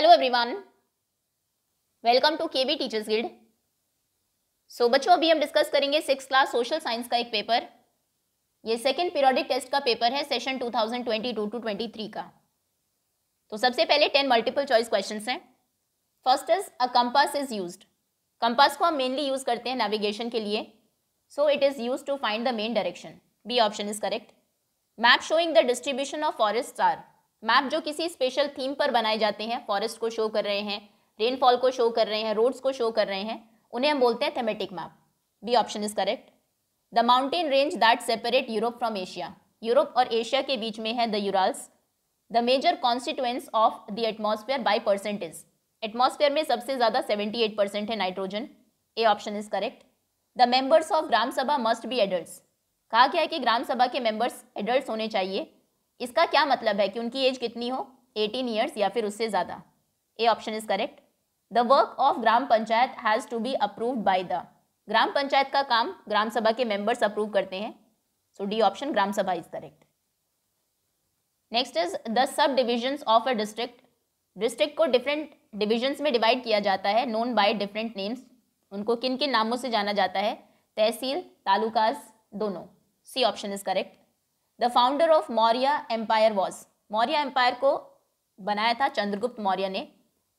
Hello everyone welcome to KB teachers guild so बच्चों अभी हम डिस्कस करेंगे सिक्स क्लास सोशल साइंस का एक पेपर ये सेकंड पीरियडिक टेस्ट का पेपर है सेशन 2022 टू 23 का तो सबसे पहले टेन मल्टीपल चॉइस क्वेश्चंस हैं first is a compass is used compass को हम मेनली यूज करते हैं नेविगेशन के लिए so it is use to find the main direction B option is correct map showing the distribution of forest or map जो किसी special theme पर बनाए जाते हैं फॉरेस्ट को शो कर रहे हैं रेनफॉल को शो कर रहे हैं रोड्स को शो कर रहे हैं उन्हें हम बोलते हैं thematic map B option is correct the mountain range that separate Europe from Asia Europe और एशिया के बीच में है the Urals the major constituents of the atmosphere by percentage atmosphere में सबसे ज़्यादा 78 परसेंट है nitrogen A option is correct the members of Gram Sabha must B adult कहा गया है कि ग्राम सभा के मेंबर्स एडल्ट होने चाहिए इसका क्या मतलब है कि उनकी एज कितनी हो 18 ईयर्स या फिर उससे ज़्यादा A option is correct the work of Gram Panchayat has to be approved by the Gram Panchayat का काम ग्राम सभा के मेंबर्स अप्रूव करते हैं सो D option Gram Sabha is correct next is the subdivision of a district district को डिफरेंट डिविजन्स में डिवाइड किया जाता है नोन बाई डिफरेंट नेम्स उनको किन किन नामों से जाना जाता है तहसील तालुकाज दोनों C option is correct the founder of Maurya empire was Maurya empire को बनाया था चंद्रगुप्त मौर्य ने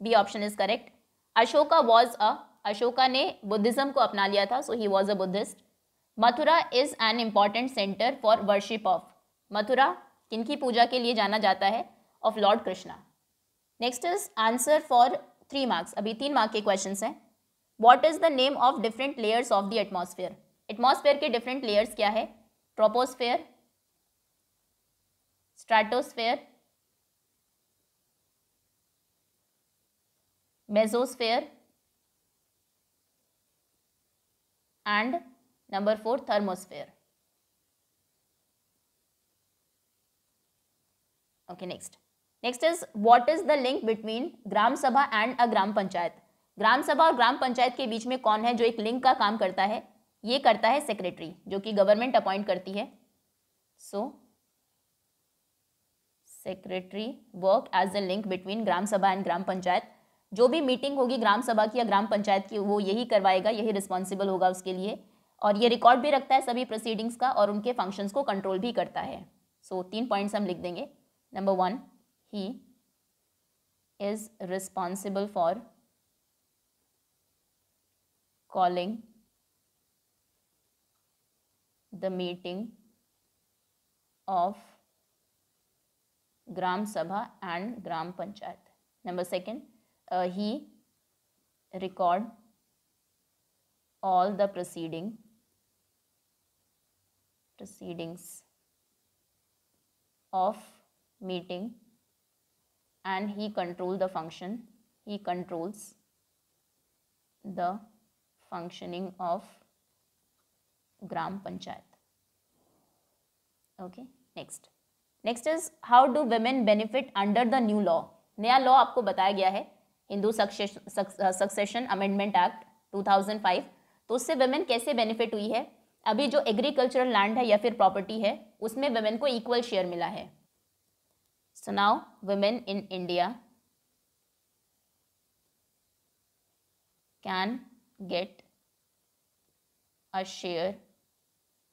B option is correct Ashoka was a Ashoka ने बुद्धिज्म को अपना लिया था so he was a Buddhist Mathura is an important centre for worship of Mathura किनकी पूजा के लिए जाना जाता है of lord Krishna next is answer for three marks अभी तीन मार्क के क्वेश्चन हैं what is the name of different layers of the atmosphere atmosphere के डिफरेंट लेयर्स क्या है troposphere stratosphere mesosphere and number four thermosphere okay next next is what is the link between Gram Sabha and अ ग्राम पंचायत ग्राम सभा और ग्राम पंचायत के बीच में कौन है जो एक लिंक का काम करता है ये करता है सेक्रेटरी जो कि गवर्नमेंट अपॉइंट करती है so so, secretary work as a link between Gram Sabha and ग्राम पंचायत जो भी मीटिंग होगी ग्राम सभा की या ग्राम पंचायत की वो यही करवाएगा यही रिस्पॉन्सिबल होगा उसके लिए और ये रिकॉर्ड भी रखता है सभी प्रोसीडिंग्स का और उनके फंक्शंस को कंट्रोल भी करता है सो so, तीन पॉइंट्स हम लिख देंगे number one he is responsible for calling the meeting of Gram Sabha and Gram Panchayat. Number second, uh, he record all the proceeding proceedings of meeting and he control the function he controls the functioning of gram panchayat okay next next is how do women benefit under the new law नया law आपको बताया गया है Hindu succession amendment act 2005 तो उससे women कैसे benefit हुई है अभी जो एग्रीकल्चरल लैंड है या फिर प्रॉपर्टी है उसमें वेमेन को इक्वल शेयर मिला है so now women in India can get a share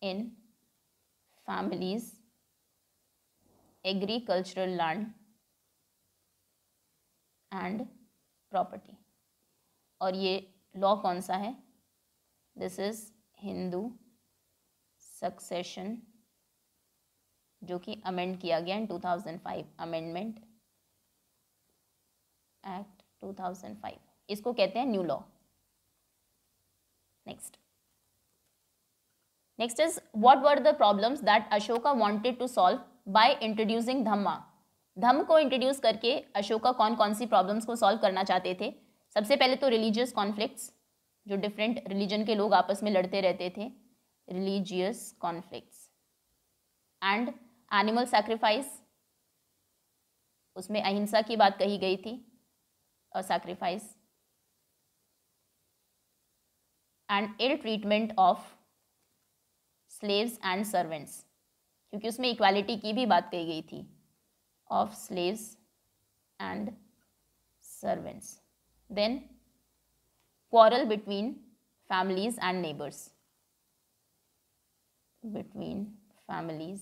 in families agricultural land and property और ये लॉ कौन सा है दिस इज हिंदू सक्सेशन जो कि अमेंड किया गया इन 2005 अमेंडमेंट एक्ट 2005 इसको कहते हैं new law next next is what were the problems that Ashoka wanted to solve by introducing Dhamma Dhamma को इंट्रोड्यूस करके अशोका कौन कौन सी प्रॉब्लम्स को सॉल्व करना चाहते थे सबसे पहले तो रिलीजियस कॉन्फ्लिक्ट्स जो डिफरेंट रिलीजन के लोग आपस में लड़ते रहते थे religious conflicts and animal sacrifice उसमें अहिंसा की बात कही गई थी और sacrifice and ill treatment of slaves and servants क्योंकि उसमें इक्वालिटी की भी बात कही गई थी of slaves and servants then quarrel between families and neighbours between families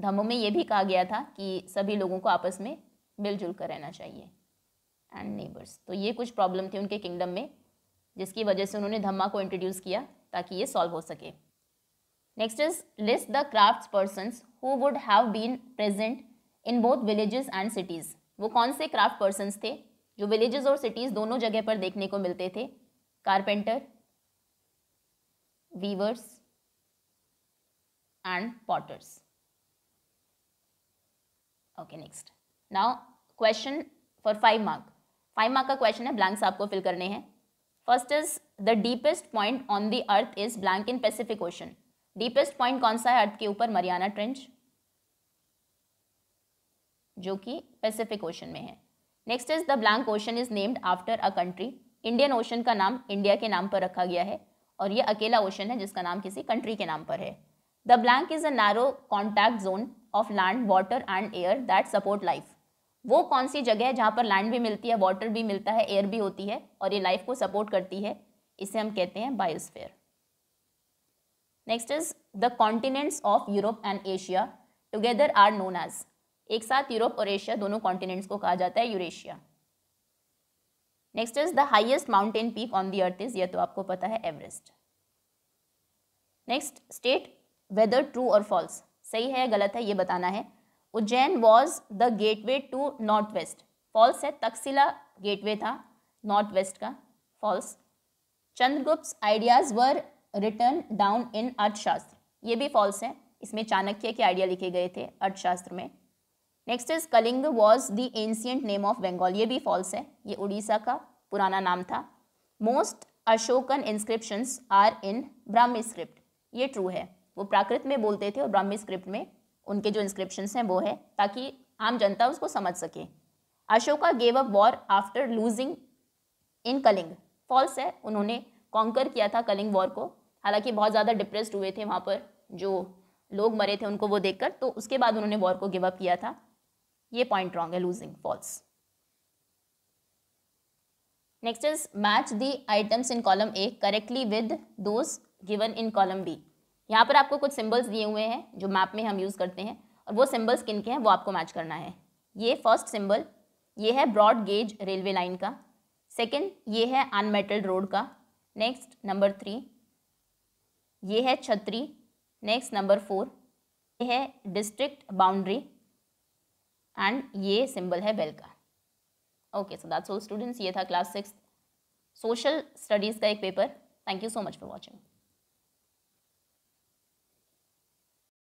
Dhamma में ये भी कहा गया था कि सभी लोगों को आपस में मिलजुल कर रहना चाहिए एंड नेबर्स तो ये कुछ प्रॉब्लम थी उनके किंगडम में जिसकी वजह से उन्होंने धम्मा को इंट्रोड्यूस किया ताकि ये सॉल्व हो सके Next is list the craftspersons who would have been present in both villages and cities. वो कौन से क्राफ्ट पर्सन थे जो विलेजेस और सिटीज दोनों जगह पर देखने को मिलते थे carpenter weavers and potters okay next now question for five mark five mark का क्वेश्चन है ब्लैंक्स आपको फिल करने हैं first is the deepest point on the earth is blank in Pacific Ocean deepest point कौन सा है अर्थ के ऊपर मरियाना ट्रेंच जो कि पैसिफिक ओशन में है next is the blank ocean is named after a country Indian Ocean का नाम इंडिया के नाम पर रखा गया है और यह अकेला ओशन है जिसका नाम किसी कंट्री के नाम पर है the blank is a narrow contact zone of land water and air that support life वो कौन सी जगह है जहाँ पर लैंड भी मिलती है वाटर भी मिलता है एयर भी होती है और ये लाइफ को सपोर्ट करती है इसे हम कहते हैं biosphere next is the continents of Europe and Asia together are known as एक साथ यूरोप और एशिया दोनों कॉन्टिनेंट्स को कहा जाता है Eurasia next is the highest mountain peak on the earth is यह तो आपको पता है Everest next state whether true और फॉल्स सही है गलत है ये बताना है Ujjain was the gateway to north west false है तकसिला गेटवे था नॉर्थ वेस्ट का false Chandragupta ideas were written down in Arthashastra ये भी फॉल्स है इसमें चाणक्य के आइडिया लिखे गए थे अर्थशास्त्र में next is Kalinga was the ancient name of Bengal ये भी फॉल्स है ये उड़ीसा का पुराना नाम था most Ashokan inscription are in Brahmi script ये ट्रू है वो प्राकृत में बोलते थे और ब्राह्मी स्क्रिप्ट में उनके जो इंस्क्रिप्शन हैं वो है ताकि आम जनता उसको समझ सके Ashoka gave up war after losing in Kalinga false है उन्होंने कॉन्कर किया था कलिंग वॉर को हालांकि बहुत ज़्यादा डिप्रेस्ड हुए थे वहाँ पर जो लोग मरे थे उनको वो देखकर तो उसके बाद उन्होंने वॉर को गिव अप किया था ये पॉइंट रॉन्ग है losing false next is match the items in column A correctly with those given in column B यहाँ पर आपको कुछ सिंबल्स दिए हुए हैं जो मैप में हम यूज़ करते हैं और वो सिंबल्स किन के हैं वो आपको मैच करना है ये फर्स्ट सिंबल ये है ब्रॉड गेज रेलवे लाइन का सेकंड ये है अनमेटल्ड रोड का नेक्स्ट नंबर थ्री ये है छतरी नेक्स्ट नंबर फोर ये है डिस्ट्रिक्ट बाउंड्री एंड ये सिंबल है बेल का okay so that's all students ये था क्लास सिक्स सोशल स्टडीज़ का एक paper thank you so much for watching